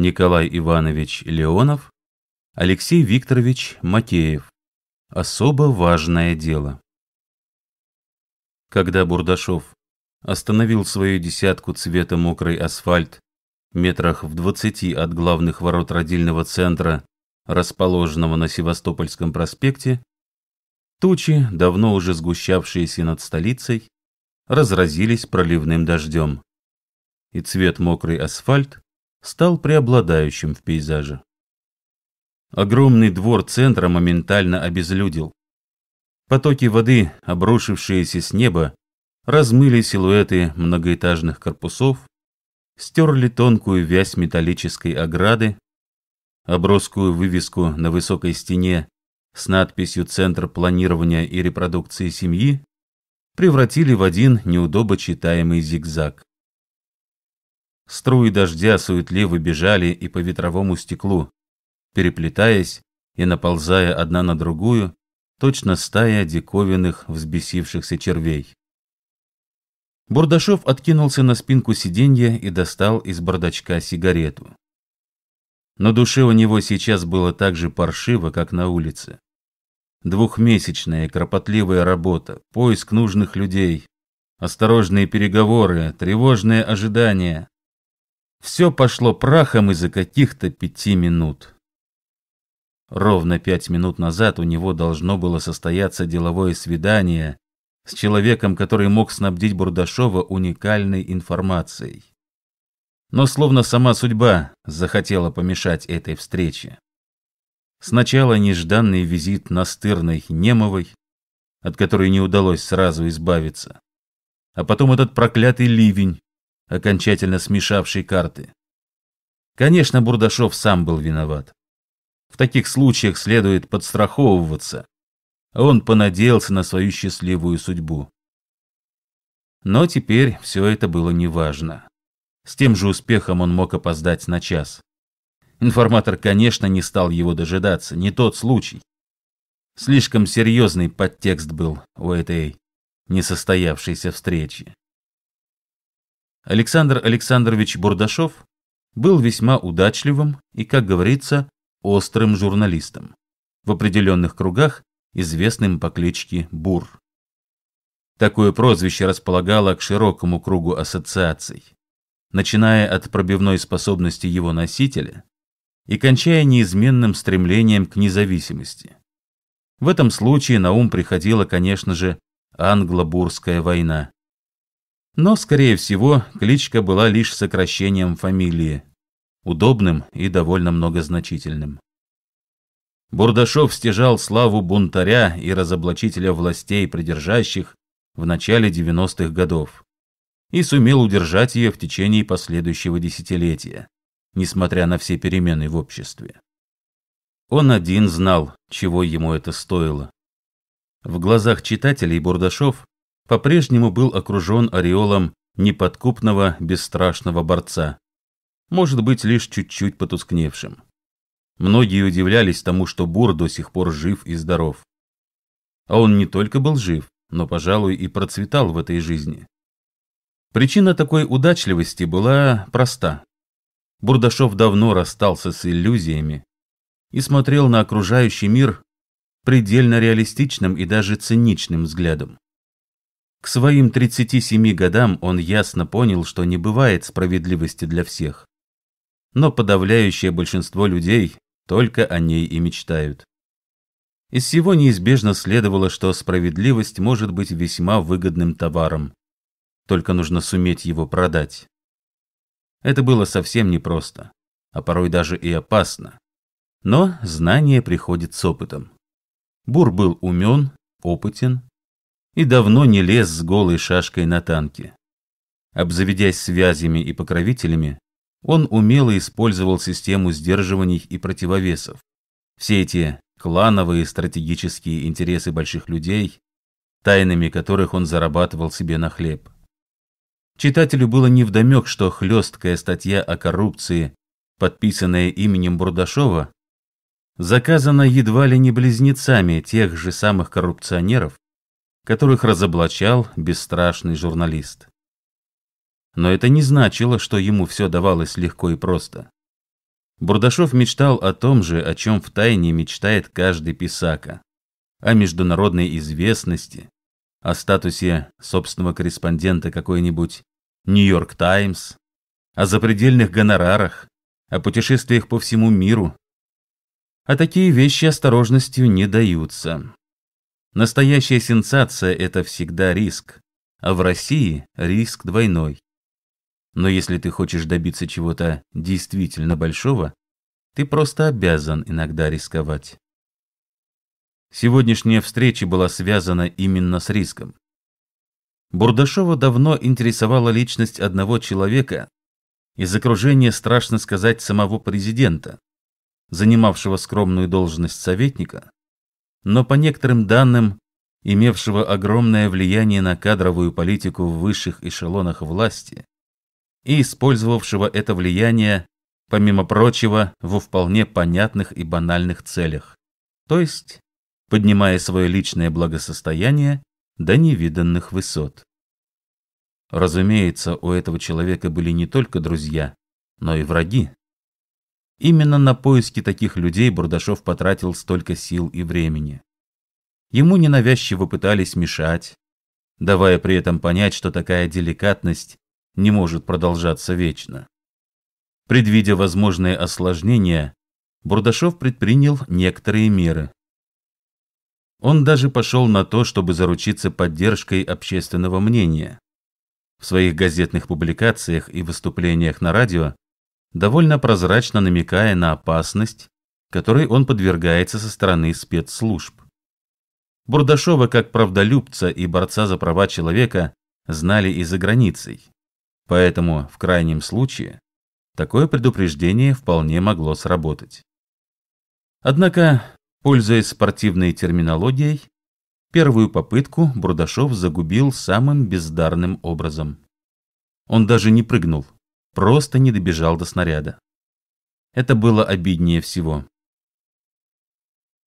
Николай Иванович Леонов, Алексей Викторович Макеев. Особо важное дело. Когда Бурдашов остановил свою десятку цвета мокрый асфальт метрах в двадцати от главных ворот родильного центра, расположенного на Севастопольском проспекте, тучи, давно уже сгущавшиеся над столицей, разразились проливным дождем. И цвет мокрый асфальт стал преобладающим в пейзаже. Огромный двор центра моментально обезлюдил. Потоки воды, обрушившиеся с неба, размыли силуэты многоэтажных корпусов, стерли тонкую вязь металлической ограды, оброскую вывеску на высокой стене с надписью «Центр планирования и репродукции семьи» превратили в один неудобо читаемый зигзаг. Струи дождя суетливо бежали и по ветровому стеклу, переплетаясь и наползая одна на другую, точно стая диковинных взбесившихся червей. Бурдашов откинулся на спинку сиденья и достал из бардачка сигарету. На душе у него сейчас было так же паршиво, как на улице. Двухмесячная кропотливая работа, поиск нужных людей, осторожные переговоры, тревожное ожидание, все пошло прахом из-за каких-то пяти минут. Ровно пять минут назад у него должно было состояться деловое свидание с человеком, который мог снабдить Бурдашова уникальной информацией. Но словно сама судьба захотела помешать этой встрече. Сначала нежданный визит настырной Немовой, от которой не удалось сразу избавиться, а потом этот проклятый ливень, окончательно смешавший карты. Конечно, Бурдашов сам был виноват. В таких случаях следует подстраховываться. Он понадеялся на свою счастливую судьбу. Но теперь все это было неважно. С тем же успехом он мог опоздать на час. Информатор, конечно, не стал его дожидаться, не тот случай. Слишком серьезный подтекст был у этой несостоявшейся встречи. Александр Александрович Бурдашов был весьма удачливым и, как говорится, острым журналистом, в определенных кругах известным по кличке Бур. Такое прозвище располагало к широкому кругу ассоциаций, начиная от пробивной способности его носителя и кончая неизменным стремлением к независимости. В этом случае на ум приходила, конечно же, англо-бурская война. Но, скорее всего, кличка была лишь сокращением фамилии, удобным и довольно многозначительным. Бурдашов стяжал славу бунтаря и разоблачителя властей придержащих в начале 90-х годов и сумел удержать ее в течение последующего десятилетия, несмотря на все перемены в обществе. Он один знал, чего ему это стоило. В глазах читателей Бурдашов по-прежнему был окружен ореолом неподкупного, бесстрашного борца, может быть, лишь чуть-чуть потускневшим. Многие удивлялись тому, что Бур до сих пор жив и здоров. А он не только был жив, но, пожалуй, и процветал в этой жизни. Причина такой удачливости была проста. Бурдашов давно расстался с иллюзиями и смотрел на окружающий мир предельно реалистичным и даже циничным взглядом. К своим 37 годам он ясно понял, что не бывает справедливости для всех. Но подавляющее большинство людей только о ней и мечтают. Из всего неизбежно следовало, что справедливость может быть весьма выгодным товаром. Только нужно суметь его продать. Это было совсем непросто, а порой даже и опасно. Но знание приходит с опытом. Бур был умен, опытен и давно не лез с голой шашкой на танки. Обзаведясь связями и покровителями, он умело использовал систему сдерживаний и противовесов. Все эти клановые стратегические интересы больших людей, тайнами которых он зарабатывал себе на хлеб. Читателю было невдомек, что хлесткая статья о коррупции, подписанная именем Бурдашова, заказана едва ли не близнецами тех же самых коррупционеров, которых разоблачал бесстрашный журналист. Но это не значило, что ему все давалось легко и просто. Бурдашов мечтал о том же, о чем втайне мечтает каждый писака. О международной известности, о статусе собственного корреспондента какой-нибудь «Нью-Йорк Таймс», о запредельных гонорарах, о путешествиях по всему миру. А такие вещи осторожностью не даются. Настоящая сенсация – это всегда риск, а в России риск двойной. Но если ты хочешь добиться чего-то действительно большого, ты просто обязан иногда рисковать. Сегодняшняя встреча была связана именно с риском. Бурдашова давно интересовала личность одного человека, из окружения, страшно сказать, самого президента, занимавшего скромную должность советника, но по некоторым данным, имевшего огромное влияние на кадровую политику в высших эшелонах власти и использовавшего это влияние, помимо прочего, во вполне понятных и банальных целях, то есть поднимая свое личное благосостояние до невиданных высот. Разумеется, у этого человека были не только друзья, но и враги. Именно на поиски таких людей Бурдашов потратил столько сил и времени. Ему ненавязчиво пытались мешать, давая при этом понять, что такая деликатность не может продолжаться вечно. Предвидя возможные осложнения, Бурдашов предпринял некоторые меры. Он даже пошел на то, чтобы заручиться поддержкой общественного мнения. В своих газетных публикациях и выступлениях на радио довольно прозрачно намекая на опасность, которой он подвергается со стороны спецслужб. Бурдашова как правдолюбца и борца за права человека знали и за границей, поэтому в крайнем случае такое предупреждение вполне могло сработать. Однако, пользуясь спортивной терминологией, первую попытку Бурдашов загубил самым бездарным образом. Он даже не прыгнул – просто не добежал до снаряда. Это было обиднее всего.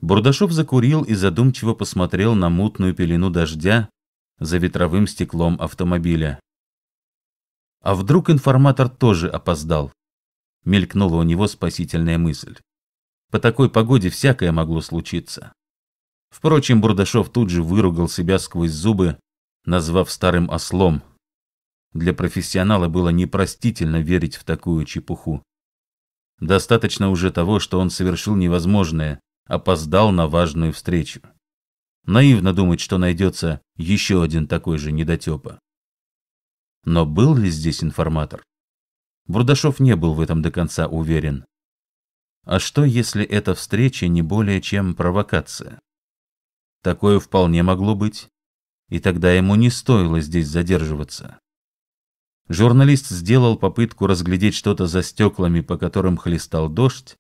Бурдашов закурил и задумчиво посмотрел на мутную пелену дождя за ветровым стеклом автомобиля. А вдруг информатор тоже опоздал? Мелькнула у него спасительная мысль. По такой погоде всякое могло случиться. Впрочем, Бурдашов тут же выругал себя сквозь зубы, назвав старым ослом, для профессионала было непростительно верить в такую чепуху. Достаточно уже того, что он совершил невозможное, опоздал на важную встречу. Наивно думать, что найдется еще один такой же недотепа. Но был ли здесь информатор? Бурдашов не был в этом до конца уверен. А что, если эта встреча не более чем провокация? Такое вполне могло быть, и тогда ему не стоило здесь задерживаться. Журналист сделал попытку разглядеть что-то за стеклами, по которым хлестал дождь,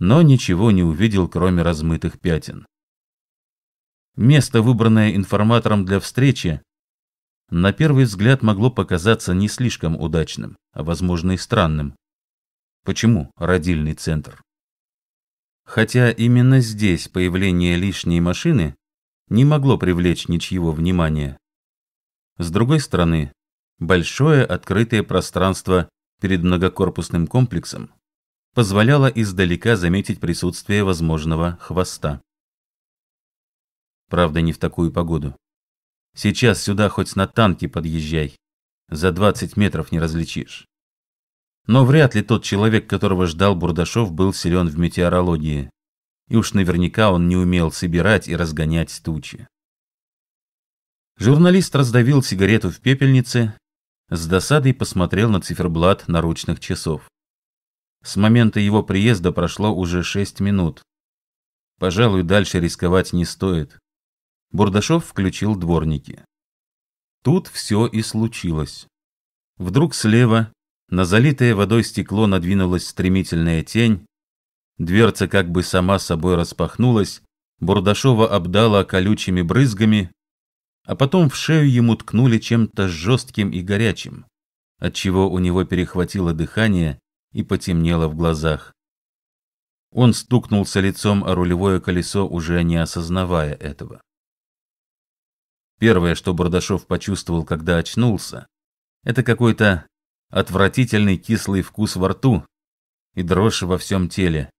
но ничего не увидел, кроме размытых пятен. Место, выбранное информатором для встречи, на первый взгляд могло показаться не слишком удачным, а возможно и странным. Почему родильный центр? Хотя именно здесь появление лишней машины не могло привлечь ничьего внимания. С другой стороны, большое открытое пространство перед многокорпусным комплексом позволяло издалека заметить присутствие возможного хвоста. Правда, не в такую погоду. Сейчас сюда хоть на танке подъезжай. За 20 метров не различишь. Но вряд ли тот человек, которого ждал Бурдашов, был силен в метеорологии. И уж наверняка он не умел собирать и разгонять тучи. Журналист раздавил сигарету в пепельнице с досадой посмотрел на циферблат наручных часов. С момента его приезда прошло уже шесть минут. Пожалуй, дальше рисковать не стоит. Бурдашов включил дворники. Тут все и случилось. Вдруг слева на залитое водой стекло надвинулась стремительная тень, дверца как бы сама собой распахнулась, Бурдашова обдала колючими брызгами, а потом в шею ему ткнули чем-то жестким и горячим, отчего у него перехватило дыхание и потемнело в глазах. Он стукнулся лицом о рулевое колесо, уже не осознавая этого. Первое, что Бардашов почувствовал, когда очнулся, это какой-то отвратительный кислый вкус во рту и дрожь во всем теле,